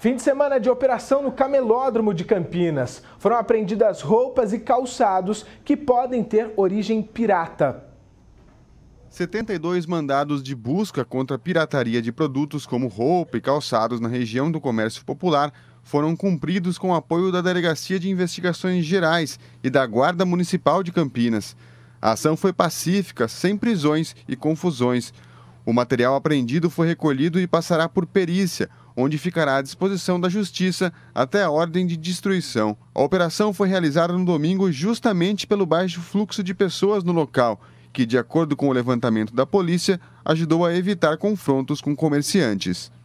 Fim de semana de operação no Camelódromo de Campinas. Foram apreendidas roupas e calçados que podem ter origem pirata. 72 mandados de busca contra pirataria de produtos como roupa e calçados na região do comércio popular foram cumpridos com apoio da Delegacia de Investigações Gerais e da Guarda Municipal de Campinas. A ação foi pacífica, sem prisões e confusões. O material apreendido foi recolhido e passará por perícia, onde ficará à disposição da Justiça até a ordem de destruição. A operação foi realizada no domingo justamente pelo baixo fluxo de pessoas no local, que, de acordo com o levantamento da polícia, ajudou a evitar confrontos com comerciantes.